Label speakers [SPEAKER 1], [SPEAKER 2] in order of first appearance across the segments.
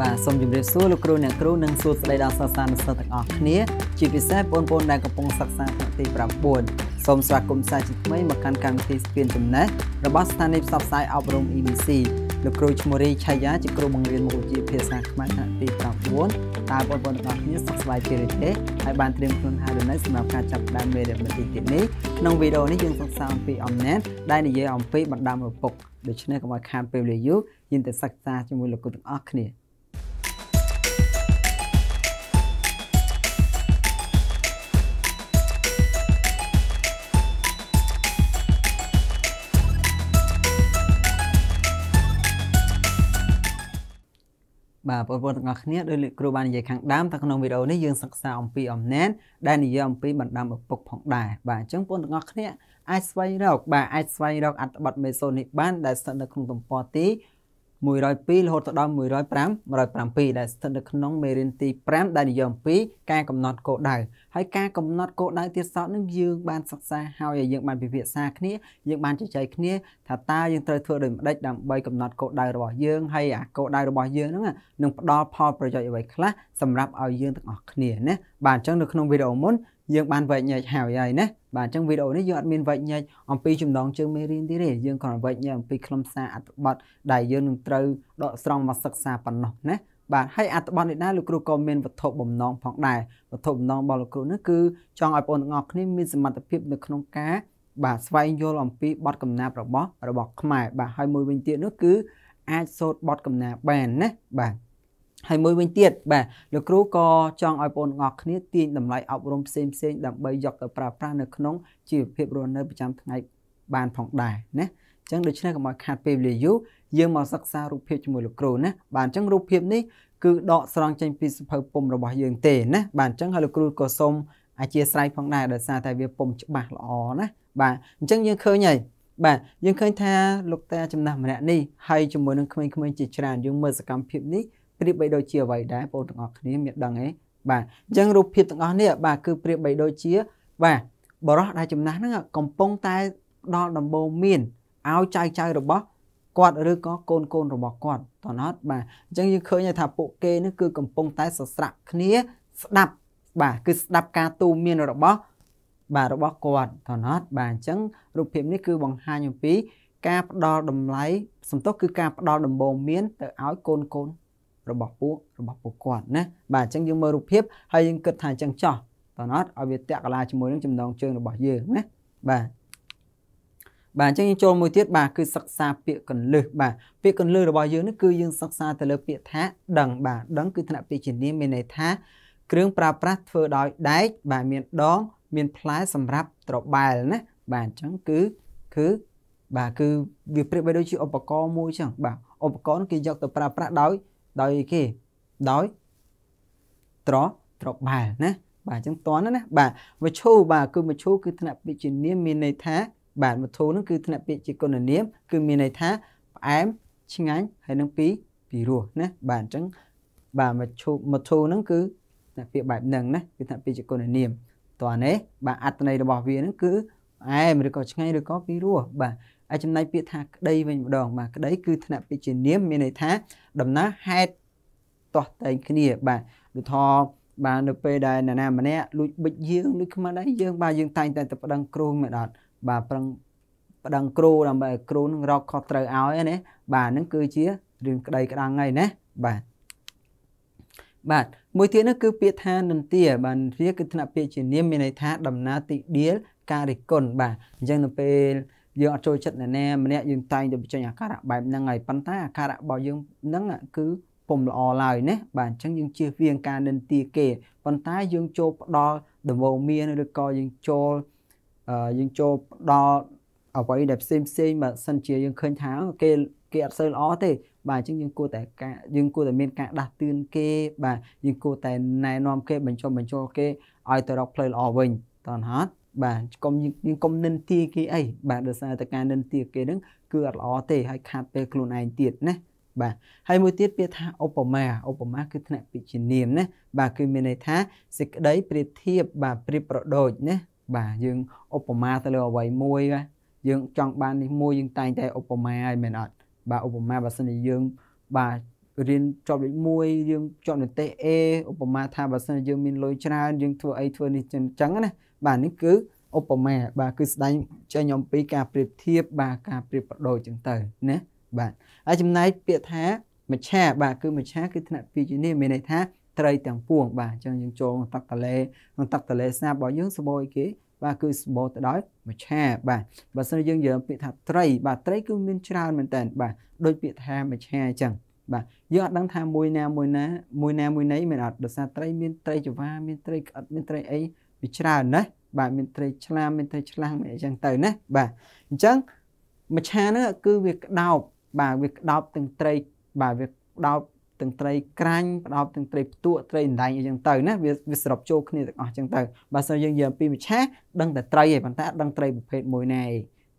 [SPEAKER 1] បាទសូមជម្រាបសួរលោកគ្រូអ្នកគ្រូនិងសួស្តីដល់សិស្សានុសិស្សទាំងអស់គ្នាជាពិសេសបងប្អូនដែលកំពុងសិក្សាថ្នាក់ទី9សូមស្វាគមន៍សាជាថ្មីមកកាន់កម្មវិធីស្ពានចំណេះរបស់ស្ថានីយ៍ផ្សព្វផ្សាយអប់រំ EBC លោកគ្រូឈ្មោះរីឆៃយ៉ាជាគ្រូបង្រៀនមុខវិជ្ជា ភាសា ខ្មែរថ្នាក់ទី9តើបងប្អូនទាំងអស់គ្នាសុខសប្បាយជារីទេហើយបានត្រៀមខ្លួនហើយឬនៅសម្រាប់ការចាប់ផ្ដើមមេរៀនបន្តិចទៀតនេះក្នុងវីដេអូនេះយើងសិក្សាអំពីអំណាចដែលនិយាយអំពីបណ្ដាំឪពុកដូច្នេះកុំឲ្យខាតពេលវេលាយូរយើងទៅសិក្សាជាមួយលោកគ្រូទាំងអស់គ្នាបាទបងប្អូនទាំងអស់គ្នាដោយលោកគ្រូបាននិយាយខាងដើមតែក្នុងវីដេអូនេះយើងសិក្សាអំពីអំណាចដែលនិយាយអំពីបណ្ដាំឪពុកផងដែរបាទអញ្ចឹងបងប្អូនទាំងអស់គ្នាអាចស្វែងរកបាទអាចស្វែងរកអត្ថបទមេសូននេះបាន ដែលស្ថិតនៅក្នុងទំព័រទី102រហូតដល់105 107ដែលស្ថិតនៅក្នុងមេរៀនទី5ដែលនិយមពីការកំណត់គោលដៅហើយការកំណត់គោលដៅទៀតសោតនឹងយើងបានសិក្សាហើយយើងបានពិភាក្សាគ្នាយើងបានជជែកគ្នាថាតើយើងត្រូវធ្វើដូចម្ដេចដើម្បីកំណត់គោលដៅរបស់យើងហើយអាគោលដៅរបស់យើងហ្នឹងនឹងផ្ដល់ផលប្រយោជន៍អ្វីខ្លះសម្រាប់ឲ្យយើងទាំងអស់គ្នាណាបាទអញ្ចឹងនៅក្នុងវីដេអូមុនយើងបានវែកញែកហើយហើយណាបាទអញ្ចឹងវីដេអូនេះយើងអត់មានវែកញែកអំពីចំណងជើងមេរៀនទេទេយើងគ្រាន់តែវែកញែកអំពីខ្លឹមសារអត្ថបទដែលយើងនឹងត្រូវដកស្រង់មកសិក្សាប៉ុណ្ណោះណាបាទហើយអត្ថបទនេះដែរលោកគ្រូក៏មានវត្ថុបំណងផងដែរវត្ថុបំណងរបស់លោកគ្រូនេះគឺចង់ឲ្យបងប្អូនទាំងអស់គ្នាមានសមត្ថភាពនៅក្នុងការបាទស្វែងយល់អំពីបទកំណាព្យរបស់ របស់ខ្មែរបាទហើយមួយវិញទៀតនោះគឺអាចសូត្របទកំណាព្យបានណាបាទហើយមួយវិញទៀតបាទលោកគ្រូក៏ចង់ឲ្យបងប្អូនទាំងអស់គ្នាទាញតម្លៃអប់រំផ្សេងផ្សេងដើម្បីយកទៅប្រើប្រាស់នៅក្នុងជីវភាពរស់នៅប្រចាំថ្ងៃបានផងដែរណាអញ្ចឹងដូច្នេះកុំឲ្យខាតពេលវេលាយូរយើងមកសិក្សារូបភាពជាមួយលោកគ្រូណាបាទអញ្ចឹងរូបភាពនេះគឺដកស្រង់ចេញពីសភៅពុំរបស់យើងទេណាបាទអញ្ចឹងហើយលោកគ្រូក៏សូមអធិស្ឋានផងដែរដោយសារតែវាពុំច្បាស់ល្អណាបាទអញ្ចឹងយើងឃើញហើយ បាទយើងឃើញ ថាលោកតាចំណាស់ម្នាក់នេះហើយជាមួយនឹងក្មេងៗជាច្រើនយើងមើលសកម្មភាពនេះប្រៀបបីដូចជាអ្វីដែរបងទាំងអស់គ្នាមានដឹងទេបាទអញ្ចឹងរូបភាពទាំងអស់នេះបាទគឺប្រៀបបីដូចជា បាទបរោះដែលចំណាស់ហ្នឹងកំពុងតែដល់ដំបូងមានឲ្យចៅចៅរបស់គាត់ឬក៏កូនកូនរបស់គាត់តោះណត់បាទអញ្ចឹងយើងឃើញថាពួកគេនេះគឺកំពុងតែសស្រាក់គ្នាស្ដាប់បាទគឺស្ដាប់ការទូមានរបស់បាទរបស់គាត់តោះណត់បាទអញ្ចឹងរូបភាពនេះគឺបង្ហាញអំពី ការផ្ដល់តម្លៃសំទោសគឺការផ្ដល់ដំបូងមានទៅឲ្យកូនកូនរបស់ពួករបស់ពួកគាត់ណាបាទអញ្ចឹងយើងមើលរូបភាពហើយយើងគិតថាអញ្ចឹងចោះតើណត់ឲ្យវាតាក់កាលាជាមួយនឹងចំណងជើងរបស់យើងណាបាទបាទអញ្ចឹងយើងចូលមួយទៀតបាទគឺសិក្សាពាក្យកន្លឹះបាទពាក្យកន្លឹះរបស់យើងនេះគឺយើងសិក្សាទៅលើពាក្យថាដឹងបាទដឹងគឺថ្នាក់ពាក្យជានាមមានន័យថា គ្រឿងប្រើប្រាស់ធ្វើដោយដែកបាទមានដង មានផ្លែសម្រាប់ត្របែលណាបាទអញ្ចឹងគឺគឺបាទគឺវាប្រៀបបីដូចជាឧបករណ៍មួយអញ្ចឹងបាទឧបករណ៍គេយកទៅប្រើប្រាស់ដោយដោយគេដោយត្រត្របាល់ណាបាទអញ្ចឹងតន់ណាបាទមឈូបាទគឺមឈូគឺថ្នាក់ពាក្យជានាមមានន័យថាបាទមធូនឹងគឺថ្នាក់ពាក្យជាគុណនាម គឺមានន័យថាផ្អែមឆ្ងាញ់ហើយនឹងពីពីរសណាបាទអញ្ចឹងបាទមឈូមធូនឹងគឺថ្នាក់ពាក្យបែបហ្នឹងណាគឺថ្នាក់ពាក្យជាគុណនាមតើនេះ បាទអត្តន័យរបស់វានឹងគឺផ្អែមឬក៏ឆ្ងាញ់ឬក៏ពីរសបាទហើយចំណាយពាក្យថាក្តីវិញម្ដងបាទក្តីគឺថ្នាក់ពាក្យជានាមមានន័យថា ដំណើរហេតុទាស់តែងគ្នា បាទដូចថបាទនៅពេលដែលនរណាម្នាក់លួចបិចយើងដូចខ្មាស់ដែរយើងបាទយើងតែងតែទៅប្តឹងគ្រូមិនអត់បាទប្រឹងប្តឹងគ្រូដើម្បីឲ្យគ្រូនឹងរកខុសត្រូវឲ្យណាបាទហ្នឹងគឺជារឿងក្តីក្តាំងហើយណាបាទបាទមួយទៀតនោះគឺពាក្យថានន្ទាបាទនន្ទាគឺថ្នាក់ពាក្យជា នាមមានន័យថា ដំណើរទីដៀលការរិគុណបាទអញ្ចឹងនៅពេលយើងអត់ចូលចិត្តអ្នកណាម្នាក់យើងតែងតែបញ្ចេញអាការៈបែបហ្នឹងហើយប៉ុន្តែអាការៈរបស់យើងហ្នឹងគឺពុំល្អឡើយណាបាទអញ្ចឹងយើងជៀសវាងការនិន្ទាគេប៉ុន្តែយើងចូលផ្ដល់ដំបូងមានឬក៏យើងចូលយើងចូលផ្ដល់អ្វីដែលផ្សេងផ្សេងបើសិនជាយើងឃើញថា គេគេអត់សូវល្អទេ បាទអញ្ចឹងយើងគួរតែការយើងគួរតែមានការដាស់តឿនគេ បាទយើងគួរតែណែនាំគេបញ្ចុះបញ្ចូលគេឲ្យទៅរកផ្លូវល្អវិញតើអត់បាទកុំយើងកុំនិន្ទាគេអីបាទដោយសារតែការនិន្ទាគេហ្នឹងគឺអត់ល្អទេហើយខាត់ពេលខ្លួនឯងទៀតណាបាទហើយមួយទៀតពាក្យថាឧបមាឧបមាគឺថ្នាក់ពិជានាមណាបាទគឺមានន័យថាសេចក្តីប្រៀបធៀបបាទប្រៀបប្រដូចណាបាទយើងឧបមាទៅលើអ្វីមួយបាទយើងចង់បាននេះមួយយើងតែងតែឧបមាឲ្យមែនអត់បាទឧបមាបើសិនជាយើង បាទរៀនចប់លេខ1យើងចប់និទេស A ឧបមាថាបើសិនយើងមានលុយច្រើនយើង ធ្វើអីធ្វើនេះចឹងណាបាទនេះគឺឧបមាបាទគឺស្ដែងចេញអំពីការប្រៀបធៀបបាទការប្រៀបប្រដូចចឹងទៅណាបាទហើយចំណែកពាក្យថាមច្ឆាបាទគឺមច្ឆាគឺថ្នាក់ពីជំនាញមានន័យថាត្រីទាំងពួងបាទអញ្ចឹងយើងចូលក្នុងទឹកតលេក្នុងទឹកតលេសាបរបស់យើងសបោអីគេបាទគឺសម្បូរទៅដោយមច្ឆាបាទបើសិនយើងនិយាយពាក្យថាត្រី បាទត្រីគឺមានច្រើនមែនតើបាទដូចពាក្យថាមច្ឆាអញ្ចឹងបាទយើងអត់ដឹងថាមួយណា មួយណាមួយណាមួយណីមានអត់ដោយសារត្រីមានត្រីចវ៉ាមានត្រីក្អិតមានត្រីអីវាច្រើនណាស់បាទមានត្រីឆ្លាមមានត្រីឆ្លាំងមានអីចឹងទៅណាបាទអញ្ចឹងមច្ឆាហ្នឹងគឺវាក្តោបបាទវាក្តោបទាំងត្រីបាទវាក្តោបទាំងត្រីក្រាញ់ផ្ដោបទាំងត្រីផ្ទក់ត្រីអណ្ដែងអីចឹងទៅណាវាវាសរុបចូលគ្នាទាំងអស់ចឹងទៅបើសិនយើងនិយាយអំពីមច្ឆាដឹងតែត្រីឯងប៉ុន្តែដឹងត្រីប្រភេទមួយណាឯង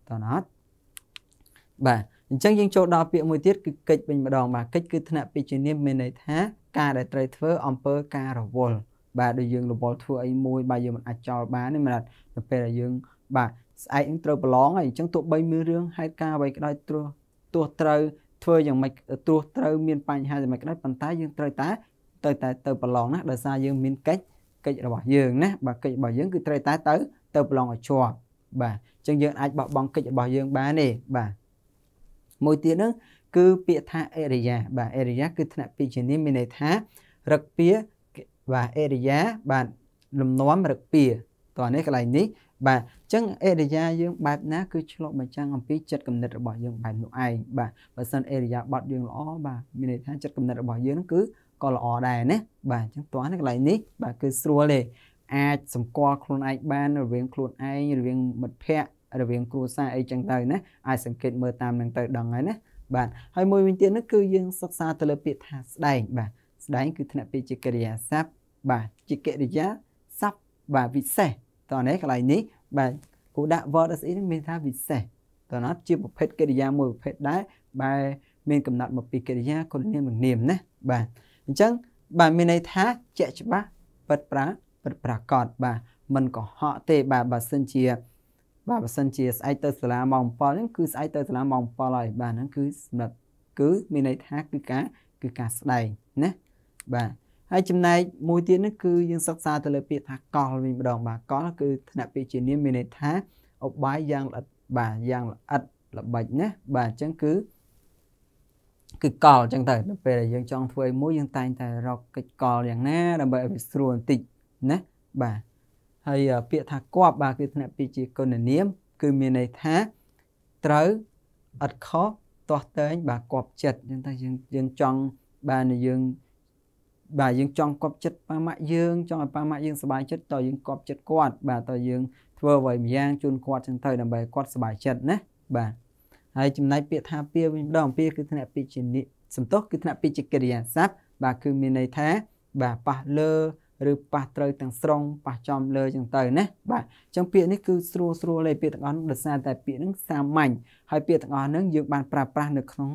[SPEAKER 1] តើអត់បាទអញ្ចឹងយើងចូលដល់ពាក្យមួយទៀតគឺកិច្ចវិញម្ដងបាទកិច្ចគឺថ្នាក់ពីជំនាញមានន័យថា ការដែលត្រូវធ្វើអំពើការរវល់បាទដូចយើងរវល់ធ្វើអីមួយបាទយើងមិនអាចចោលបានទេមិនដល់ពេលដែលយើងបាទស្អែកនឹងត្រូវប្រឡងហើយអញ្ចឹងទោះបីមានរឿងហេតុការអ្វីក្តីត្រួសទោះត្រូវធ្វើយ៉ាងម៉េចទោះត្រូវមានបញ្ហាយ៉ាងម៉េចក្តីប៉ុន្តែយើងត្រូវតែទៅតែទៅប្រឡងណាដោយសារយើងមានកិច្ចកិច្ចរបស់យើងណាបាទកិច្ចរបស់យើងគឺត្រូវតែទៅ ទៅប្រឡងឲ្យជាប់បាទអញ្ចឹងយើងអាចបោះបង់កិច្ចរបស់យើងបានទេបាទមួយទៀតហ្នឹង គឺពាក្យថាអេរិយា បាទអេរិយា គឺថ្នាក់ពីជានាមមានន័យថារឹកពីបាទអេរិយាបាទលំនាំរកពីតោះនេះកន្លែងនេះ បាទអញ្ចឹងអេរិយាយើងបែបណាគឺឆ្លុះបញ្ចាំងអំពីចិត្តគំនិតរបស់យើងបែបនោះឯងបាទបើសិនអេរិយាបត់យើងល្អបាទមានន័យថាចិត្តគំនិតរបស់យើងគឺក៏ល្អដែរណាបាទអញ្ចឹងតោះនេះកន្លែងនេះបាទគឺស្រួលទេអាចសម្គាល់ខ្លួនឯងបានរវាងខ្លួនឯងរវាងមិត្តភ័ក្តិរវាងគ្រួសារអីចឹងទៅណាអាចសង្កេតមើលតាមនឹងទៅដឹងហើយណាបាទហើយមួយវិញទៀតនោះគឺយើងសិក្សាទៅលើពាក្យថាស្ដែងបាទស្ដែង គឺថ្នាក់ពីជាកិរិយាសព្ទបាទជាកិរិយាសັບបាទវិសេសតោះនេះកន្លែងនេះ បាទគូដាក់ verb as is មានថាវិសេសតោះណាជាប្រភេទកិរិយាមួយប្រភេទដែរបាទមានកំណត់មកពីកិរិយាគុណនាមនិងនាមណាបាទអញ្ចឹងបាទមានន័យថាជាក់ច្បាស់ពិតប្រាពិតប្រាកដបាទមិនកុហកទេបាទបើសិនជាបាទបើសិនជា ស្អែកទៅសាលាម៉ោង7ហ្នឹងគឺស្អែកទៅសាលាម៉ោង7ហើយបាទហ្នឹងគឺសម្រាប់គឺមានន័យថាគឺការគឺការស្ដែងណាបាទហើយចំណែកមួយទៀតនេះគឺយើងសិក្សាទៅលើពាក្យថាកលវិញម្ដងបាទកលគឺថ្នាក់ពាក្យជានាមមានន័យថាអបាយយ៉ាងល្អិតបាទយ៉ាងល្អិតល្បិចណាបាទអញ្ចឹងគឺគឺកលអញ្ចឹងទៅពេលដែលយើងចង់ធ្វើឲ្យមួយយើងតែងតែរកកិច្ចកលយ៉ាងណាដើម្បីឲ្យវាស្រួលបន្តិចណាបាទហើយពាក្យថាគប់បាទគឺថ្នាក់ពាក្យជាគុណនាម គឺមានន័យថាត្រូវអត់ខុសទាស់តែងបាទគប់ចិត្តអញ្ចឹងតែយើងយើងចង់បានយើងបាទយើងចង់គប់ចិត្តប៉ាម៉ាក់យើងចង់ឲ្យប៉ាម៉ាក់យើងសុបាយចិត្តតើយើងគប់ចិត្តគាត់ បាទតើយើងធ្វើអ្វីម្យ៉ាងជូនគាត់ចឹងទៅដើម្បីគាត់សុបាយចិត្តណាបាទហើយចំណែកពាក្យថាពាវិញម្ដងពាគឺថ្នាក់ពាជានិសំទោសគឺថ្នាក់ពាជាកិរិយាសព្ទបាទគឺមានន័យថាបាទប៉ះលើឬប៉ះត្រូវទាំងស្រុងប៉ះចំលើចឹងទៅណាបាទអញ្ចឹងពាក្យនេះគឺស្រួលស្រួលទេពាក្យទាំងអស់នោះដោយសារតែពាក្យនឹងសាមញ្ញហើយពាក្យទាំងអស់នឹងយើងបានប្រើប្រាស់នៅក្នុង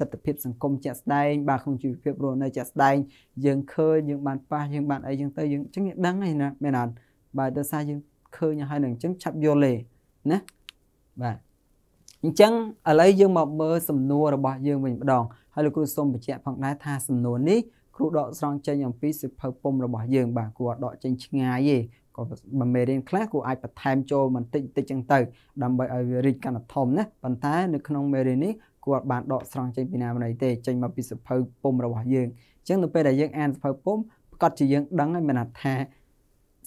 [SPEAKER 1] ទស្សនវិជ្ជាសង្គមជាក់ស្ដែងបាទក្នុងជីវភាពរស់នៅជាក់ស្ដែងយើងឃើញយើងបានប៉ះយើងបានអីចឹងទៅយើងចឹងយើងដឹងហើយណាមែនអត់បាទដោយសារយើងឃើញហើយនឹងចឹងឆាប់យល់ទេណាបាទអញ្ចឹងឥឡូវយើងមកមើលសំណួររបស់យើងវិញម្ដងហើយលោកគ្រូសូមបញ្ជាក់ផងដែរថាសំណួរនេះគ្រូដកស្រង់ចេញអំពីសិភៅពុំរបស់យើងបាទគ្រូអត់ដកចេញឆ្ងាយទេក៏បើមេរៀនខ្លះគ្រូអាចបន្ថែមចូលបន្តិចបន្តិចចឹងទៅ ដើម្បីឲ្យវារីកកាន់តែធំណាប៉ុន្តែ នៅក្នុងមេរៀននេះគាត់បានដកស្រង់ចេញពីណាមួយទេចេញមកពីសភៅពុំរបស់យើងអញ្ចឹងនៅពេលដែលយើងអានសភៅពុំប្រកាសជាយើងដឹងហើយមានថា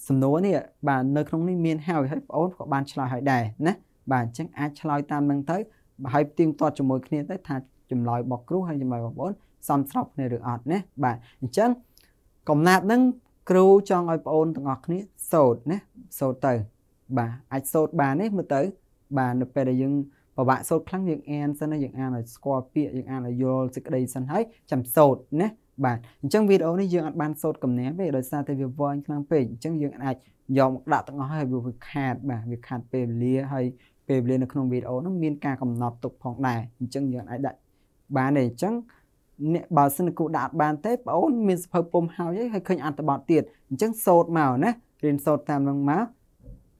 [SPEAKER 1] សំណួរនេះបាទនៅក្នុងនេះមានហើយហើយបងអូនក៏បានឆ្លើយហើយដែរណាបាទអញ្ចឹងអាចឆ្លើយតាមនឹងទៅហើយទៀងទាត់ជាមួយគ្នាទៅ ថាចម្លើយរបស់គ្រូហើយចម្លើយរបស់បងអូនសមស្របគ្នាឬអត់ណាបាទអញ្ចឹងកំណាត់នឹង គ្រូចង់ឲ្យបងអូនទាំងអស់គ្នាសូត្រណាសូត្រទៅបាទអាចសូត្របាននេះមើលទៅ បាទនៅពេលដែលយើងពិបាកសូត្រខ្លាំងយើងអានសិនយើងអានឲ្យស្គាល់ពាក្យយើងអានឲ្យយល់សេចក្តីសិនហើយចាំសូត្រណាបាទអញ្ចឹងវីដេអូនេះយើងអាចបានសូត្រកំណាទេដោយសារតែវាវែងខ្លាំងពេកអញ្ចឹងយើងអាចយកមកដាក់ទាំងអស់ហើយវាខាតបាទវាខាតពេលវេលាហើយពេលវេលានៅក្នុងវីដេអូនោះមានការកំណត់ទុកផងដែរអញ្ចឹងយើងអាចដាក់បានទេអញ្ចឹងអ្នកបើសិនគូដាក់បានទេបងអូនមានសភៅពុំហើយហើយឃើញអត្ថបទទៀតអញ្ចឹងសូត្រមកណារៀនសូត្រតាមនឹងមក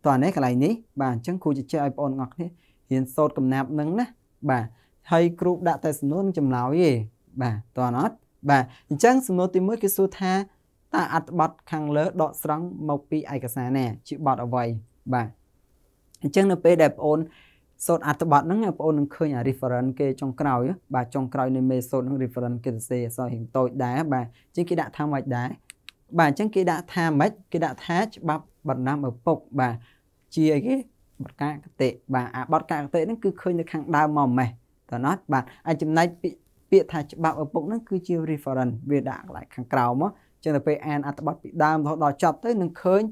[SPEAKER 1] តោះនេះកន្លែងនេះបាទអញ្ចឹងគ្រូជជែកឲ្យបងអូនអរគ្នារៀនសូត្រកំណាប់នឹងណាបាទហើយគ្រូដាក់តែសំណួរនឹងចម្លើយទេបាទតើអត់បាទអញ្ចឹងសំណួរទី1គឺសួរថាតើអត្ថបទខាងលើដកស្រង់មកពីឯកសារណាជាបទអ្វីបាទអញ្ចឹងនៅពេលដែលបងអូនសូត្រអត្ថបទហ្នឹងបងប្អូននឹងឃើញអា reference គេចុងក្រោយ បាទចុងក្រោយនៃមេសូត្រហ្នឹង reference គេសរសេរអក្សររៀងតូចដែរបាទអញ្ចឹងគេដាក់ថាម៉េចដែរបាទអញ្ចឹងគេដាក់ថាម៉េចគេដាក់ថាច្បាប់បណ្ដាំឪពុកបាទជាអីគេបតកកតិបាទអាបតកកតិហ្នឹងគឺឃើញនៅខាងដើមមកម៉េះតើណោះបាទហើយចំណែកពាក្យថាច្បាប់ឪពុកហ្នឹងគឺជា reference វាដាក់កន្លែងខាងក្រោមមកចឹងទៅពេលអានអត្ថបទពីដើមរហូតដល់ចប់ទៅនឹងឃើញ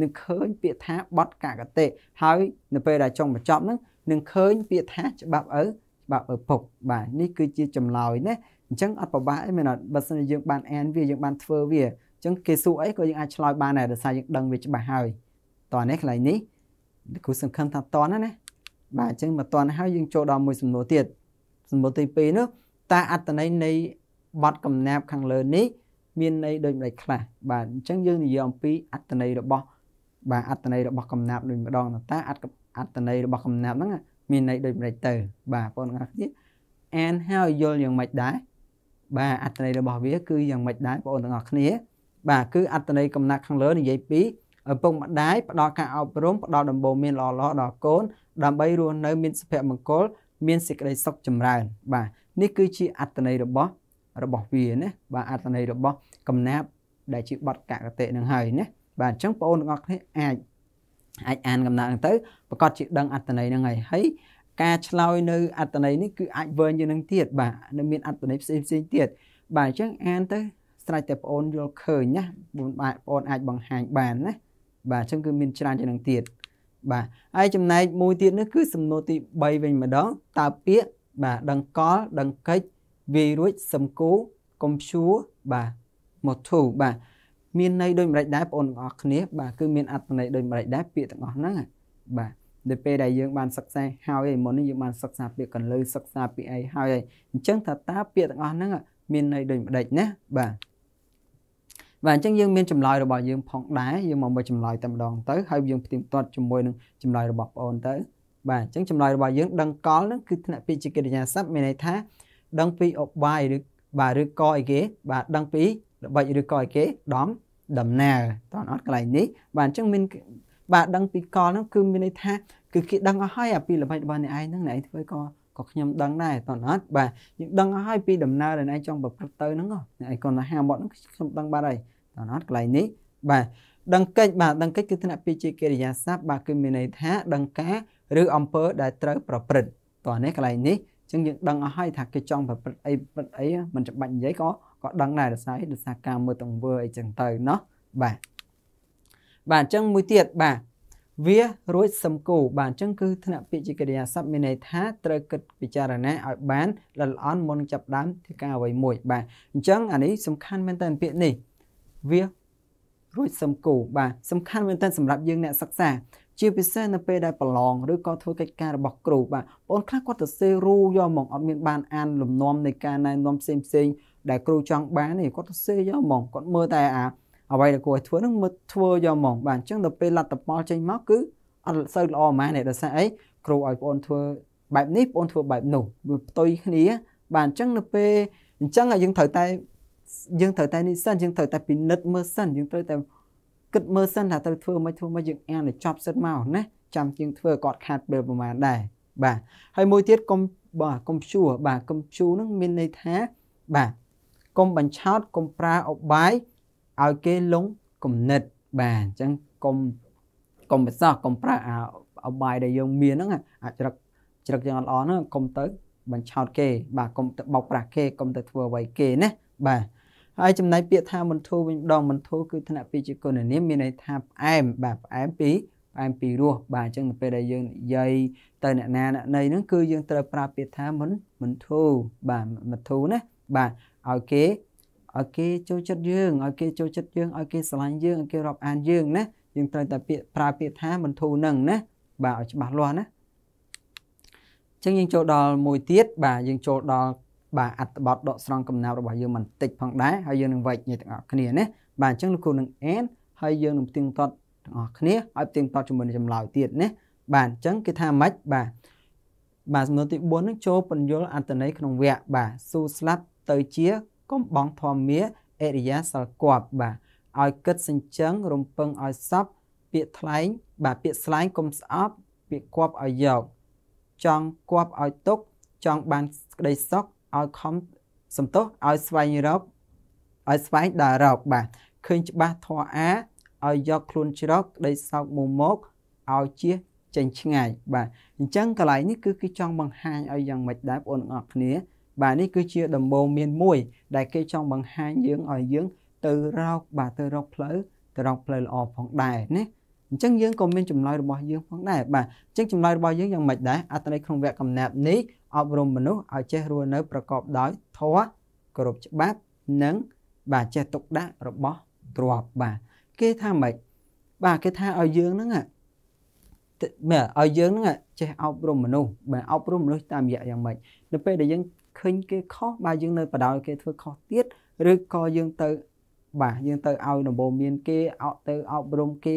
[SPEAKER 1] នឹងឃើញពាក្យថាបតកកតិហើយនៅពេលដែលចុងបញ្ចប់ហ្នឹងនឹងឃើញពាក្យថាច្បាប់ឪច្បាប់ឪពុកបាទនេះគឺជាចម្លើយណាអញ្ចឹងអត់ប្របាកអីមែនអត់បើសិនជាយើងបានអានវាយើងបានធ្វើវាអញ្ចឹងគេសួរអីក៏យើងអាចឆ្លើយបានដែរដោយសារយើងដឹងវាច្បាស់ហើយតោះនេះកន្លែងនេះគ្រូសង្ឃឹមថាតន់ណាណាបាទអញ្ចឹងមកតន់ហើយយើងចូលដល់មួយសំណួរទៀតសំណួរទី2នោះតើអត្តន័យនៃបទកំណាព្យខាងលើនេះមានន័យដូចម្ដេចខ្លះបាទអញ្ចឹងយើងនិយាយអំពីអត្តន័យរបស់បាទអត្តន័យរបស់កំណាព្យដូចម្ដងតើអត្តន័យរបស់កំណាព្យហ្នឹងមានន័យដូចម្ដេចទៅបាទបងប្អូនទាំងអស់គ្នាអានហើយយល់យ៉ាងម៉េចដែរបាទអត្តន័យរបស់វា គឺយ៉ាងម៉េចដែរបងប្អូនទាំងអស់គ្នា បាទគឺអត្តន័យកំណាព្យខាងលើនិយាយពីឪពុកម្ដាយផ្ដល់ការអប់រំផ្ដល់ដំបូន្មានល្អៗដល់កូនដើម្បីរស់នៅ មានសុភមង្គលមានសេចក្តីសុខចម្រើន បាទនេះគឺជាអត្តន័យរបស់របស់វាណាបាទអត្តន័យរបស់កំណាប់ដែលជាបទកកតិនឹងហើយណាបាទអញ្ចឹងបងប្អូនទាំងអស់គ្នាអាចអាចអានកំណាប់ហ្នឹងទៅប្រកាសជាដឹងអត្តន័យហ្នឹងហើយហើយការឆ្លើយនៅអត្តន័យនេះគឺអាចវើយើងនឹងទៀតបាទនៅមានអត្តន័យផ្សេងផ្សេងទៀតបាទអញ្ចឹងអានទៅស្រេចតែបងប្អូនយល់ឃើញណាបងប្អូនអាចបង្ហាញបានណាបាទអញ្ចឹងគឺមានច្រើនជាងនឹងទៀតបាទហើយចំណែកមួយទៀតនេះគឺសំណួរទី3វិញម្ដងតើពាក្យបាទដង្កល់ដង្កិចវាយរួចសំគូកុំព្យួរបាទមកធូបាទមានន័យដូចម្ដេចដែរបងប្អូនទាំងអស់គ្នាបាទគឺមានអត្ថន័យដូចម្ដេចដែរពាក្យទាំងអស់ហ្នឹងបាទនៅពេលដែលយើងបានសិក្សាហើយឯមុននេះយើងបានសិក្សាពាក្យកន្លឺសិក្សាពាក្យអីហើយអញ្ចឹងថាតើពាក្យទាំងអស់ហ្នឹងមានន័យដូចម្ដេចណាបាទបាទអញ្ចឹងយើងមានចម្លើយរបស់យើងផងដែរយើងមកមើលចម្លើយតែម្ដងទៅហើយយើងផ្ទៀងផ្ទាត់ជាមួយនឹងចម្លើយរបស់បងអូនទៅ បាទអញ្ចឹងចម្លើយរបស់យើងដឹងកលហ្នឹងគឺថ្នាក់ពីជាកិរិយាសព្ទមានន័យថា ដឹងពីអបាយឬបាទឬក៏អីគេបាទដឹងពីល្បិចឬក៏អីគេដំដំណើរតនអត់កន្លែងនេះ បាទអញ្ចឹងមានបាទដឹងពីកលហ្នឹងគឺមានន័យថា គឺគេដឹងអស់ហើយអាពីល្បិចរបស់អ្នកឯងហ្នឹងអ្នកឯងធ្វើក៏ក៏ខ្ញុំដឹងដែរតនអត់បាទយើងដឹងអស់ហើយពីដំណើរដែលអ្នកឯងចង់ប្រព្រឹត្តទៅហ្នឹងអ្នកឯងគាត់ថាហាមាត់ហ្នឹងខ្ញុំដឹងបាត់ហើយដល់អត់កន្លែងនេះបាទដឹងកិច្ចបាទដឹងកិច្ចគឺថ្នាក់ពីជាកិរិយាសព្ទបាទគឺមានន័យថា ដឹងការឬអំពើដែលត្រូវប្រព្រឹត្តតោះនេះកន្លែងនេះចឹងយើងដឹងអស់ហើយថាគេចង់ប្រព្រឹត្តអីប្រព្រឹត្តអីមិនច្បាច់និយាយក៏ក៏ដឹងដែរដោយសារដោយសារការមើលទង្វើអីចឹងទៅណោះបាទបាទអញ្ចឹងមួយទៀតបាទវារួចសំគូបាទអញ្ចឹងគឺថ្នាក់ពាក្យជាកិរិយាសព្ទមានន័យថាត្រូវគិត ពិចារណាឲ្យបានល្អល្អន់មុនចាប់ដើមធ្វើការអ្វីមួយបាទអញ្ចឹងអានេះសំខាន់មែនតើពាក្យនេះវារួចសឹមគូបាទសំខាន់មែនទែនសម្រាប់យើងអ្នកសិក្សាជាពិសេសនៅពេលដែលប្រឡងឬក៏ធ្វើកិច្ចការរបស់គ្រូបាទបងខ្លះគាត់ទៅសេរូយកមកអត់មានបានអានលំនាំនៃការណែនាំផ្សេងផ្សេងដែលគ្រូចង់បានទេគាត់ទៅសេយកមកគាត់មើលតែអាអ្វីដែលគ្រូឲ្យធ្វើនឹងមើលធ្វើយកមកបាទអញ្ចឹងដល់ពេលលទ្ធផលចេញមកគឺអត់សូវល្អម៉េចទេដោយសារអីគ្រូឲ្យបងធ្វើបែបនេះបងធ្វើបែបនោះវាផ្ទុយគ្នា បាទអញ្ចឹងនៅពេលអញ្ចឹងយើងត្រូវតែយើងត្រូវតែនេះសិនយើងត្រូវតែពិនិត្យមើលសិនយើងត្រូវតែគិតមើលសិនថាត្រូវធ្វើមិនធ្វើមិនយើងអានឲ្យចប់សិនមកណាចាំយើងធ្វើគាត់ខាត់ពេលប្រហែលដែរបាទហើយមួយទៀតកុំបាទកុំព្យួរបាទកុំព្យួរនឹងមានន័យថាបាទកុំបញ្ឆោតកុំប្រាអបាយឲ្យគេលងគំនិតបាទអញ្ចឹងកុំកុំបសោះកុំប្រាអាអបាយដែលយើងមានហ្នឹងអាចជ្រឹកជ្រឹកយ៉ាងល្អហ្នឹងកុំទៅបញ្ឆោតគេ បាទកុំទៅបោកប្រាស់គេកុំទៅធ្វើអ្វីគេណាបាទហើយចំណែកពាក្យថាមន្ធូវិញម្ដងមន្ធូគឺថ្នាក់ពីជាគុណនាមមានន័យថាផ្អែមបាទផ្អែមពីផ្អែមពីរសបាទអញ្ចឹងទៅពេលដែលយើងនិយាយទៅអ្នកណាអ្នកណីហ្នឹងគឺយើងត្រូវប្រើពាក្យថាមិនមន្ធូបាទមន្ធូណាបាទឲ្យគេឲ្យគេចូលចិត្តយើងឲ្យគេចូលចិត្តយើងឲ្យគេស្រឡាញ់យើងឲ្យគេរាប់អានយើងណាយើងត្រូវតែពាក្យប្រើពាក្យថាមន្ធូនឹងណាបាទឲ្យច្បាស់លាស់ណាអញ្ចឹងយើងចូលដល់មួយទៀតបាទយើងចូលដល់បាទអត្ថបទដកស្រង់កំណាព្យរបស់យើងមិនតិចផងដែរហើយយើងនឹងវែកញ៉ៃទាំងអស់គ្នាណាបាទអញ្ចឹងលោកគ្រូនឹងអានហើយយើងនឹងផ្ទៀងផ្ទាត់ទាំងអស់គ្នាឲ្យផ្ទៀងផ្ទាត់ជាមួយនឹងចម្លើយទៀតណាបាទអញ្ចឹងគេថាម៉េចបាទបាទសំណួរទី4នឹងចូលពន្យល់អត្ថន័យក្នុងវគ្គបាទស៊ូស្លាប់ទៅជាកំបងធម្មាអេរិយាសលគប់បាទឲ្យគិតសញ្ជឹងរំពឹងឲ្យសពពាកថ្លែងបាទពាកស្លែងកុំស្អប់ពាកគប់ឲ្យយកចង់គប់ឲ្យទុកចង់បានក្តីសុខឲ្យខំសំទោសឲ្យស្វែងរកឲ្យស្វែងដល់រកបាទឃើញច្បាស់ធរអាឲ្យយកខ្លួនជ្រកក្តីសោកមុំមកឲ្យជៀសចេញឆ្ងាយបាទអញ្ចឹងកន្លែងនេះគឺគឺចង់បង្ហាញឲ្យយ៉ាងម៉េចដែរបងប្អូនទាំងអស់គ្នាបាទនេះគឺជាដំបូងមានមួយដែលគេចង់បង្ហាញយើងឲ្យយើង ទៅរកបាទទៅរកផ្លូវទៅរកផ្លូវល្អផងដែរណាអញ្ចឹងយើងក៏មានចម្លើយរបស់យើងផងដែរបាទអញ្ចឹងចម្លើយរបស់យើងយ៉ាងម៉េចដែរអត្ថន័យក្នុងវគ្គកំណាប់នេះអប់រំមនុស្សឲ្យចេះរស់នៅប្រកបដោយធម៌គោរពច្បាប់និងបាទចេះទុកដាក់របស់ទ្រព្យបាទគេថាម៉េចបាទគេថាឲ្យយើងហ្នឹងមើលឲ្យយើងហ្នឹងចេះអប់រំមនុស្សបាទអប់រំមនុស្សតាមរយៈយ៉ាងម៉េចនៅពេលដែលយើងឃើញគេខុសបាទយើងនៅបដោយគេធ្វើខុសទៀតឬក៏យើងទៅបាទយើងទៅឲ្យដំបូងមានគេអត់ទៅអប់រំគេ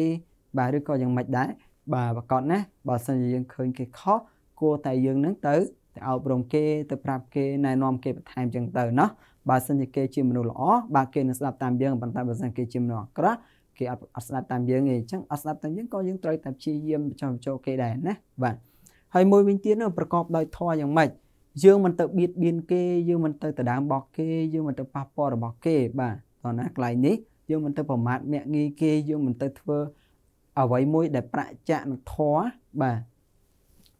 [SPEAKER 1] បាទឬក៏យ៉ាងម៉េចដែរបាទប្រកបណាបើសិនជាយើងឃើញគេខុសគួរតែយើងនឹងទៅទៅអប់រំគេទៅប្រាប់គេណែនាំគេបន្ថែមចឹងទៅណាបើសិនជាគេជាមនុស្សល្អបើគេនឹងស្ដាប់តាមយើងប៉ុន្តែបើសិនគេជាមនុស្សអាក្រក់គេអត់អត់ស្ដាប់តាមយើងទេអញ្ចឹងអត់ស្ដាប់តាមយើងក៏យើងត្រូវតែព្យាយាមចំចូលគេដែរណាបាទហើយមួយវិញទៀតនោះប្រកបដោយធម៌យ៉ាងម៉េចយើងមិនទៅបៀតបៀនគេយើងមិនទៅដណ្ដើមរបស់គេយើងមិនទៅប៉ះពាល់របស់គេ បាទតោះណាកន្លែងនេះយើងមិនទៅប្រមាថមាក់ងាយគេយើងមិនទៅធ្វើអ្វីមួយដែលប្រឆាំងនឹងធម៌បាទ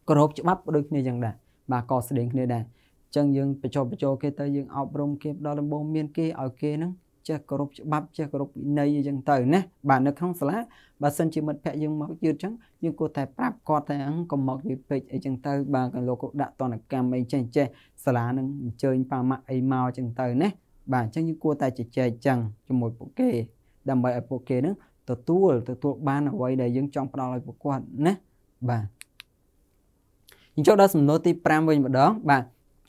[SPEAKER 1] គោរពច្បាប់ដូចគ្នាយ៉ាងដែរបាទក៏ស្ដែងគ្នាដែរអញ្ចឹងយើងបញ្ចុះបញ្ចោគេទៅយើងអប់រំគេដល់ដំបូងមានគេឲ្យគេនឹងចេះគោរពច្បាប់ចេះគោរពវិន័យអញ្ចឹងទៅណាបាទនៅក្នុងសាលាបើសិនជាមិត្តភ័ក្ដិយើងមកយឺតអញ្ចឹងយើងគួរតែប្រាប់គាត់តែអង្គកុំមកយឺតពេកអីអញ្ចឹងទៅបាទកន្លោកដាក់តនកម្មអីចេះចេះសាលានឹងអញ្ជើញប៉ាម៉ាក់អីមកអញ្ចឹងទៅណាបាទអញ្ចឹងយើងគួរតែជជែកអញ្ចឹងជាមួយពួកគេ ដើម្បីឲ្យពួកគេនឹងទទួលទទួលបានអ្វីដែលយើងចង់ផ្ដល់ឲ្យពួកគាត់ណាបាទយើងចូលដល់សំណួរទី5វិញម្ដង បាទ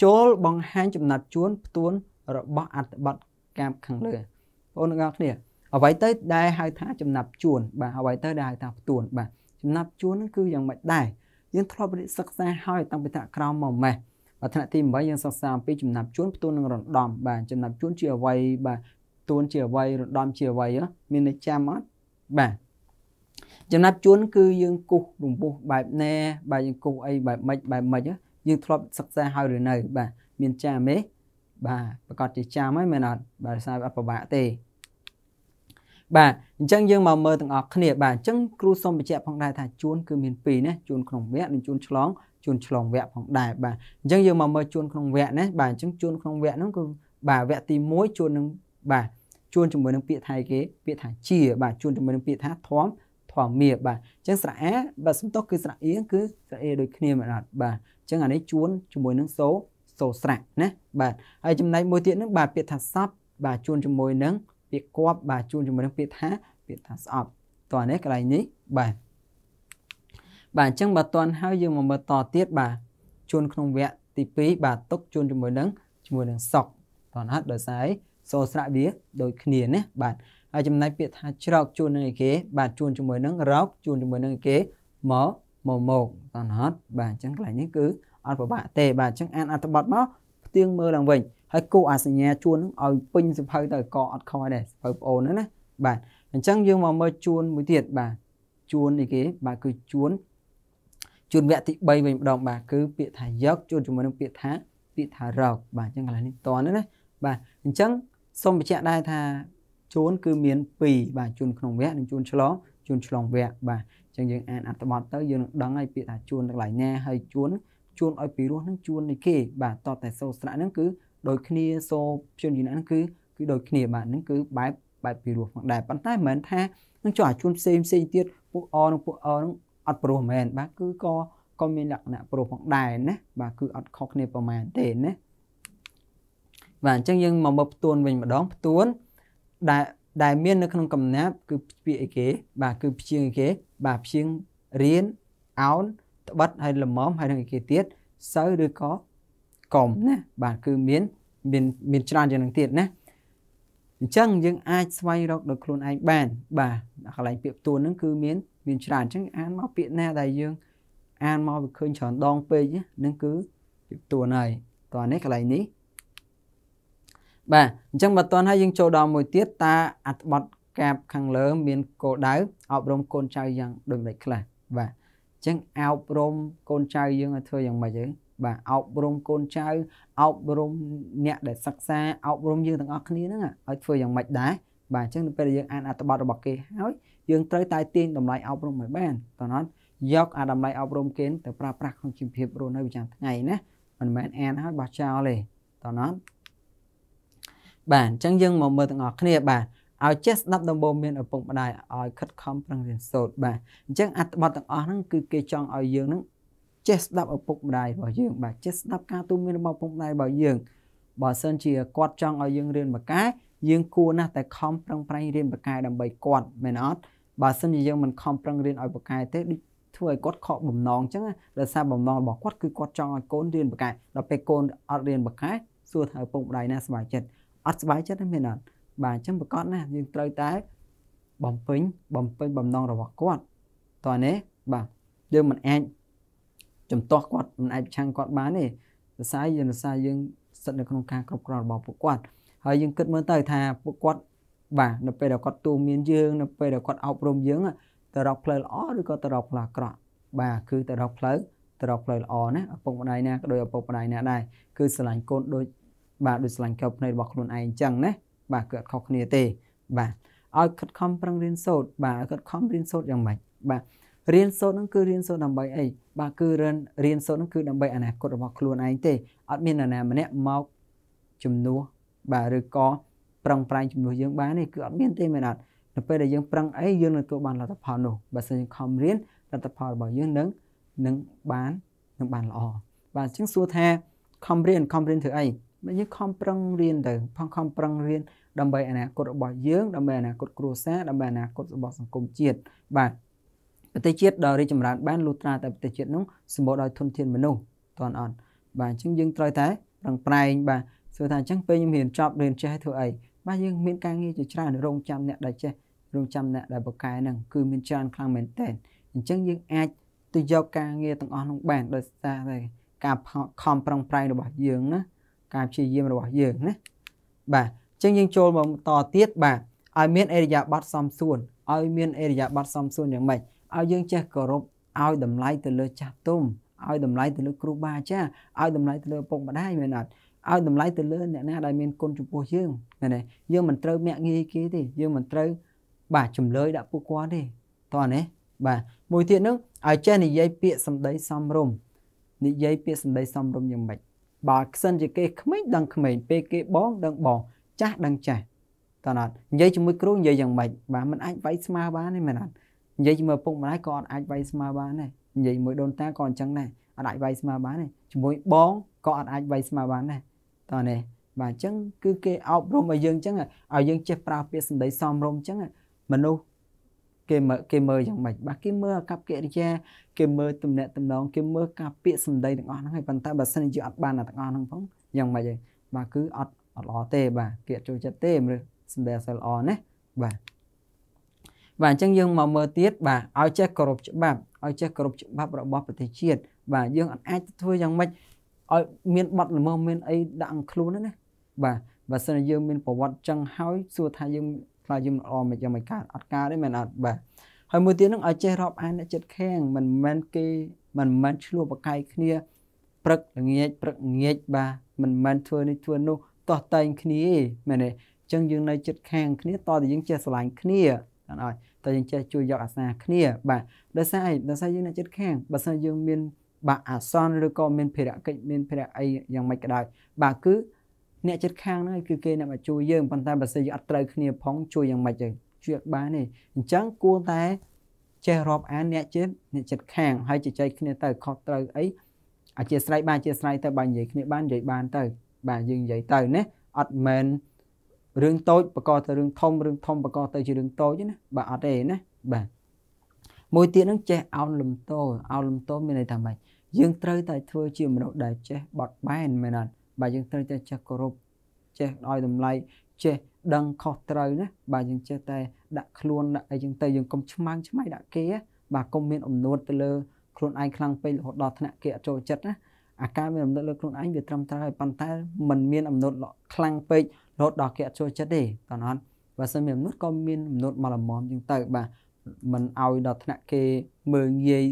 [SPEAKER 1] ចូលបង្ហាញចំណាត់ជួនផ្ទួនរបស់អត្ថបទកាមខាងលើបងប្អូនទាំងអស់គ្នាអ្វីទៅ ដែលហៅថាចំណាប់ជួនបាទអ្វីទៅដែលហៅថាផ្ទួនបាទចំណាប់ជួនហ្នឹងគឺយ៉ាងម៉េចដែរយើងធ្លាប់រៀនសិក្សាហើយតាំងពីថ្នាក់ក្រោមមកម៉េះបាទថ្នាក់ទី8យើងសិក្សាអំពីចំណាប់ជួនផ្ទួននឹងរំដំបាទចំណាប់ជួនជាអ្វីបាទទួនជាអ្វីរំដំជាអ្វីមានន័យចាំអត់បាទចំណាត់ជួនគឺយើងគូសរំពោះបែបណែបាទយើងគូសអីបែបម៉េចបែបម៉េចយើងធ្លាប់សិក្សាហើយឬនៅបាទមានចាំទេបាទប្រកាសជាចាំហើយមែនអត់បាទសារអត់ពិបាកទេបាទអញ្ចឹងយើងមកមើលទាំងអស់គ្នាបាទអញ្ចឹងគ្រូសូមបញ្ជាក់ផងដែរថាជួនគឺមាន2ណាជួនក្នុងវគ្គនិងជួនឆ្លងជួនឆ្លងវគ្គផងដែរបាទអញ្ចឹងយើងមកមើលជួនក្នុងវគ្គណាបាទអញ្ចឹងជួនក្នុងវគ្គហ្នឹងគឺបាទវគ្គទី1ជួននឹងបាទជួនជាមួយនឹងពាក្យថៃគេពាក្យថាជាបាទជួនជាមួយនឹងពាក្យថាធំធម្មាបាទអញ្ចឹងស្រៈអាបាទសំទោសគឺស្រៈអៀងគឺស្រៈអេដូចគ្នាមែនអត់បាទអញ្ចឹងអានេះជួនជាមួយនឹងសូសូស្រៈណាបាទហើយចំណែកមួយទៀតនឹងបាទពាក្យថាសពបាទជួនជាមួយនឹងពាក្យគប់បាទជួនជាមួយនឹងពាក្យថាពាក្យថាស្អប់តោះនេះកន្លែងនេះបាទបាទអញ្ចឹងបើតន់ហើយយើងមកមើលតទៀតបាទជួនក្នុងវគ្គទី2បាទទុកជួនជាមួយនឹងជាមួយនឹងសក់តន់ហត់ដោយសារសូស្រៈវាដូចគ្នាណាបាទហើយចំណែកពាក្យថាច្រកជួននឹងគេបាទជួនជាមួយនឹងរកជួនជាមួយនឹងគេមកមកមកតោះហត់បាទអញ្ចឹងកន្លែងនេះគឺអត់ពិបាកទេបាទអញ្ចឹងអានអត្ថបទមកផ្ទៀងមើលឡើងវិញហើយគូអាសញ្ញាជួននឹងឲ្យពេញសិភៅទៅក៏អត់ខ້ອຍដែរសិភៅប្អូនហ្នឹងណាបាទអញ្ចឹងយើងមកមើលជួនមួយទៀតបាទជួននេះគេបាទគឺជួនជួនវគ្គទី3វិញម្ដងបាទគឺពាក្យថាយកជួនជាមួយនឹងពាក្យថាពាក្យថារកបាទអញ្ចឹងកន្លែងនេះតន់ណាបាទអញ្ចឹងសូមបញ្ជាក់ដែរថាជួនគឺមាន2បាទជួនក្នុងវគ្គនិងជួនឆ្លងជួនឆ្លងវគ្គបាទអញ្ចឹងយើងអានអត្ថបទទៅយើងនឹងដឹងហើយពាក្យថាជួនកន្លែងណាហើយជួនជួនឲ្យពីរោះនឹងជួននេះគេបាទតតែសូស្រៈហ្នឹងគឺដូចគ្នាសូព្យញ្ជនហ្នឹងគឺគឺដូចគ្នាបាទហ្នឹងគឺបែបបែបពីរោះផងដែរប៉ុន្តែមិនមែនថានឹងចុះអាជួនផ្សេងផ្សេងទៀតពួកអនិងពួកអហ្នឹងអត់ព្រោះមិនមែនបាទគឺក៏ក៏មានលក្ខណៈព្រោះផងដែរណាបាទគឺអត់ខុសគ្នាប្រមាណទេណាបាទអញ្ចឹងយើងមកមើលផ្ទួនវិញម្ដងផ្ទួនដែលដែលមាន នៅក្នុងកំណាប់គឺពាក្យអីគេ បាទគឺព្យាងអីគេបាទព្យាងរៀនអោនត្បិតហើយលមមហើយនឹងអីគេទៀតសូវឬក៏កុំណាបាទគឺមានមានមានច្រើនយ៉ាងនឹងទៀតណាអញ្ចឹងយើងអាចស្វែងរកដោយខ្លួនឯងបាន បាទកន្លែងពាក្យផ្ទួនហ្នឹងគឺមានមានច្រើនអញ្ចឹងអានមកពាក្យណាដែលយើងអានមកវាឃើញច្រើនដងពេកហ្នឹងគឺពាក្យផ្ទួនហើយតោះនេះកន្លែងនេះបាទអញ្ចឹងបើតន់ហើយយើងចូលដល់មួយទៀតតើអត្ថបទកាបខាងលើ មានគោលដៅអប់រំកូនចៅយ៉ាងដូចម្តេចខ្លះបាទអញ្ចឹងអប់រំកូនចៅយើងឲ្យធ្វើយ៉ាងម៉េចទៅបាទអប់រំកូនចៅ អប់រំអ្នកដែលសិក្សាអប់រំយើងទាំងអស់គ្នាហ្នឹងឲ្យធ្វើយ៉ាងម៉េចដែរបាទអញ្ចឹងពេលដែលយើងអានអត្ថបទរបស់គេហើយយើងត្រូវតែទាញតម្លៃអប់រំឲ្យបានតើណត់យកអាតម្លៃអប់រំគេទៅប្រើប្រាស់ក្នុងជីវភាពរស់នៅប្រចាំថ្ងៃណាមិនមែនអានហើយបោះចោលទេតើណត់បាទអញ្ចឹងយើងមកមើលទាំងអស់គ្នាបាទឲ្យចេះស្ដាប់ដំបូងមានឪពុកម្ដាយឲ្យខិតខំប្រឹងរៀនសូត្របាទអញ្ចឹងអត្ថបទទាំងអស់ហ្នឹងគឺគេចង់ឲ្យយើងហ្នឹងចេះស្ដាប់ឪពុកម្ដាយរបស់យើង បាទចេះស្ដាប់ការទូន្មានរបស់ឪពុកម្ដាយរបស់យើងបើសិនជាគាត់ចង់ឲ្យយើងរៀនបកែយើងគួរណាស់តែខំប្រឹងប្រែងរៀនបកែដើម្បីគាត់មែនអត់បើសិនជាយើងមិនខំប្រឹងរៀនឲ្យបកែទេដូចធ្វើឲ្យគាត់ខកបំណងអញ្ចឹងដោយសារបំណងរបស់គាត់គឺគាត់ចង់ឲ្យកូនរៀនបកែដល់ពេលកូនអត់រៀនបកែសួរថាឪពុកម្ដាយណាសប្បាយចិត្តអត់ស្បាយចិត្តមានអត់បាទអញ្ចឹងប្រកាសណាយើងត្រូវតែបំពេញបំពេញបំណងរបស់គាត់តើនេះបាទយើងមិនអាចចំទាស់គាត់មិនអាចប្រឆាំងគាត់បានទេសរសៃយើងសរសៃយើងស្ថិតនៅក្នុងការគ្រប់គ្រងរបស់ពួកគាត់ហើយយើងគិតមើលទៅថាពួកគាត់បាទនៅពេលដែលគាត់ទូមានយើងនៅពេលដែលគាត់អប់រំយើងទៅរកផ្លូវល្អឬក៏ទៅរកផ្លូវអាក្រក់បាទគឺទៅរកផ្លូវទៅរកផ្លូវល្អណាឪពុកម្ដាយណាក៏ដោយឪពុកម្ដាយណាដែរគឺស្រឡាញ់កូនដូចបាទដូចស្លាញ់កៅភ្នែករបស់ខ្លួនឯងអញ្ចឹងណាបាទគឺអត់ខុសគ្នាទេ បាទឲ្យខិតខំប្រឹងរៀនសូត្របាទឲ្យខិតខំរៀនសូត្រយ៉ាងម៉េចបាទរៀនសូត្រនឹងគឺរៀនសូត្រដើម្បីអីបាទគឺរៀនរៀនសូត្រនឹងគឺដើម្បីអនាគតរបស់ខ្លួនឯងទេអត់មាននរណាម្នាក់មកជំនួសបាទឬក៏ប្រឹងប្រែងជំនួសយើងបានទេគឺអត់មានទេមែនអត់នៅពេលដែលយើងប្រឹងអីយើងនឹងទទួលបានលទ្ធផលនោះបើសិនយើងខំរៀនលទ្ធផលរបស់យើងនឹងនឹងបាននឹងបានល្អបាទអញ្ចឹងសួរថាខំរៀនខំរៀនធ្វើអីយើងខំប្រឹងរៀនទៅផងខំប្រឹងរៀនដើម្បីអនាគតរបស់យើងដើម្បីអនាគតគ្រួសារដើម្បីអនាគតរបស់សង្គមជាតិបាទប្រទេសជាតិដ៏រីកចម្រើនបានលុះត្រាតែប្រទេសជាតិនោះសម្បូរដោយធនធានមនុស្សតន់អត់បាទអញ្ចឹងយើងត្រូវតែប្រឹងប្រែងបាទសួរថាអញ្ចឹងពេលខ្ញុំរៀនចប់រៀនចេះធ្វើអីបាទយើងមានការងារជាច្រើនរងចាំអ្នកដែលចេះរងចាំអ្នកដែលបកកែហ្នឹងគឺមានច្រើនខ្លាំងមែនតើអញ្ចឹងយើងអាចទៅយកការងារទាំងអស់នោះបានដោយសារតែការខំប្រឹងប្រែងរបស់យើងណាការព្យាយាមរបស់យើងណាបាទអញ្ចឹងយើងចូលមកតទៀតបាទឲ្យមានអេរិយាប័ត្រសមសួនឲ្យមានអេរិយាប័ត្រសមសួនយ៉ាងម៉េចឲ្យយើងចេះគោរពឲ្យតម្លៃទៅលើចាស់ទុំឲ្យតម្លៃទៅលើគ្រូបាអាចារ្យឲ្យតម្លៃទៅលើឪពុកម្ដាយមែនអត់ឲ្យតម្លៃទៅលើអ្នកណាដែលមានគុណចំពោះយើងមែនទេយើងមិនត្រូវមាក់ងាយគេទេយើងមិនត្រូវបាទចម្លើយដាក់ពួកគាត់ទេតោះណាបាទមួយទៀតនោះឲ្យចេះនិយាយពាក្យសម្ដីសមរម្យនិយាយពាក្យសម្ដីសមរម្យយ៉ាងម៉េចបើខ្សិនជាគេក្មេងដឹងក្មេងពេលគេបងដឹងបងចាស់ដឹងចាស់តើអត់និយាយជាមួយគ្រូនិយាយយ៉ាងម៉េចបាទมันអាចវាយស្មើបានទេមែនអត់និយាយជាមួយឪពុកម្ដាយក៏អាចវាយស្មើបានដែរនិយាយជាមួយដូនតាក៏អញ្ចឹងដែរអត់អាចវាយស្មើបានទេជាមួយបងក៏អត់អាចវាយស្មើបានដែរតើនេះបាទអញ្ចឹងគឺគេអប់រំឲ្យយើងអញ្ចឹងឲ្យយើងចេះប្រើពាក្យសម្ដីសមរម្យអញ្ចឹងមនុស្សគេមើលគេមើលយ៉ាងម៉េចបាទគេមើលអាកប្បកិរិយាគេមើលទំនាក់ទំនងគេមើលការពាក្យសម្ដីទាំងអស់ហ្នឹងហើយប៉ុន្តែបើសិនជាអត់បានទាំងអស់ហ្នឹងផងយ៉ាងម៉េចឯងបាទគឺអត់អត់ល្អទេបាទគេអត់ចូលចិត្តទេមើលសម្ដីអត់សូវល្អណាបាទបាទអញ្ចឹងយើងមកមើលទៀតបាទឲ្យចេះគោរពច្បាប់ឲ្យចេះគោរពច្បាប់របស់ប្រទេសជាតិបាទយើងអត់អាចធ្វើយ៉ាងម៉េចឲ្យមានប័ណ្ណល្មើសមានអីដាក់ក្នុងខ្លួនណាបាទបើសិនយើងមានប្រវត្តិចឹងហើយសួរថាយើងផ្លាយយំល្អមកយ៉ាងមិនកើតអត់កើតទេមែនអត់បាទហើយមួយទៀតនឹងឲ្យចេះរាប់អានអ្នកចិត្តខាងមិនមែនគេមិនមែនឆ្លោះប្រកែកគ្នាព្រឹកល្ងាចព្រឹកងាចបាទមិនមែនធ្វើនេះធ្វើនោះតោះតែងគ្នាទេមែនទេអញ្ចឹងយើងនៅចិត្តខាងគ្នាតើតែយើងចេះស្រឡាញ់គ្នាអត់ឲ្យតើយើងចេះជួយយកអាសាគ្នា បាទដោយសារអីដោយសារយើងនៅចិត្តខាងបើសិនយើងមានបាទអាសន្នឬក៏មាន ភារកិច្ចមានភារៈអីយ៉ាងម៉េចក៏ដោយបាទគឺអ្នកចិត្តខាងហ្នឹងគឺគេអ្នកមកជួយយើងប៉ុន្តែបើសិនយើងអត់ត្រូវគ្នាផងជួយយ៉ាងម៉េចទៅជួយបានទេអញ្ចឹងគួរតែចេះរាប់អានអ្នកចិត្តអ្នកចិត្តខាងហើយជជែកគ្នាទៅខុសត្រូវអីអធិស្ឋានបានអធិស្ឋានទៅបើនិយាយគ្នាបាននិយាយបានទៅ បាទយើងនិយាយទៅណាអត់មែនរឿងតូចបកកទៅរឿងធំរឿងធំបកកទៅជារឿងតូចណាបាទអត់ទេណាបាទមួយទៀតនឹងចេះអោនលំទោអោនលំទោមានន័យថាម៉េចយើងត្រូវតែធ្វើជាមនុស្សដែលចេះបត់បែនមែនអត់បាទយើងត្រូវតែចេះគោរពចេះឲ្យតម្លៃចេះដឹងខុសត្រូវណាបាទយើងចេះតែ ដាក់ខ្លួនដាក់អីចឹងទៅយើងកុំឆ្មាំងឆ្មៃដាក់គេបាទកុំមានអំនួតទៅលើខ្លួនឯងខ្លាំងពេករហូតដល់ថ្នាក់គេអត់ចូលចិត្តណាអាការមានអំណត់លើខ្លួនឯងវាត្រឹមត្រូវហើយប៉ុន្តែมันមានអំណត់ខ្លាំងពេករហូតដល់គេអត់ចូលចិត្តទេតើអត់បើសិនមានអំណត់ក៏មានអំណត់មកល្មមជាងទៅបាទมันឲ្យដល់ថ្នាក់គេមើងងាយ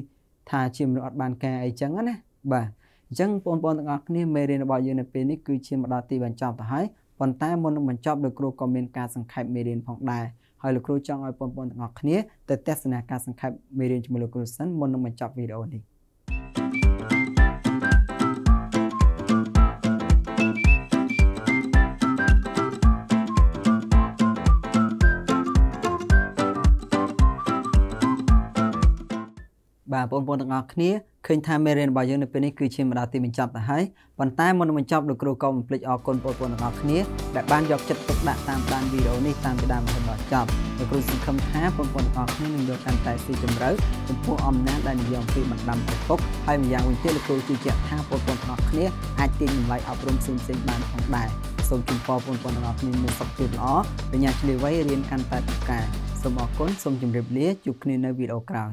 [SPEAKER 1] ថាជាមនុស្សអត់បានការអីចឹងណាបាទអញ្ចឹងបងប្អូនទាំងអស់គ្នាមេរៀនរបស់យើងនៅពេលនេះគឺជាមកដល់ទីបញ្ចប់ទៅហើយប៉ុន្តែមុននឹងបញ្ចប់លោកគ្រូក៏មានការសង្ខេបមេរៀនផងដែរហើយលោកគ្រូចង់ឲ្យបងប្អូនទាំងអស់គ្នាទៅទស្សនាការសង្ខេបមេរៀនជាមួយលោកគ្រូសិនមុននឹងបញ្ចប់វីដេអូនេះ។បាទបងប្អូនទាំងអស់គ្នាឃើញថាមេរៀនរបស់យើងនៅពេលនេះគឺជាម្ដងទីបញ្ចប់ទៅហើយប៉ុន្តែមុននឹងបញ្ចប់លោកគ្រូក៏មិនភ្លេចអរគុណបងប្អូនទាំងអស់គ្នាដែលបានយកចិត្តទុកដាក់តាមដានវីដេអូនេះតាមពីដើមរហូតដល់ចប់លោកគ្រូសង្ឃឹមថាបងប្អូនទាំងអស់គ្នានឹងយកកាន់តែស៊ីជម្រៅចំពោះអំណាចដែលនិយមពីបណ្ដាំប្រភពហើយម្យ៉ាងវិញទៀតលោកគ្រូជឿជាក់ថាបងប្អូនទាំងអស់គ្នាអាចទាញតម្លៃអប់រំផ្សេងៗបានផងដែរសូមជូនពរបងប្អូនទាំងអស់គ្នាមានសុខភាពល្អបញ្ញាឆ្លៀវវៃរៀនកាន់តែប្រកែសូមអរគុណសូមជម្រាបលាជួបគ្នានៅវីដេអូក្រោយ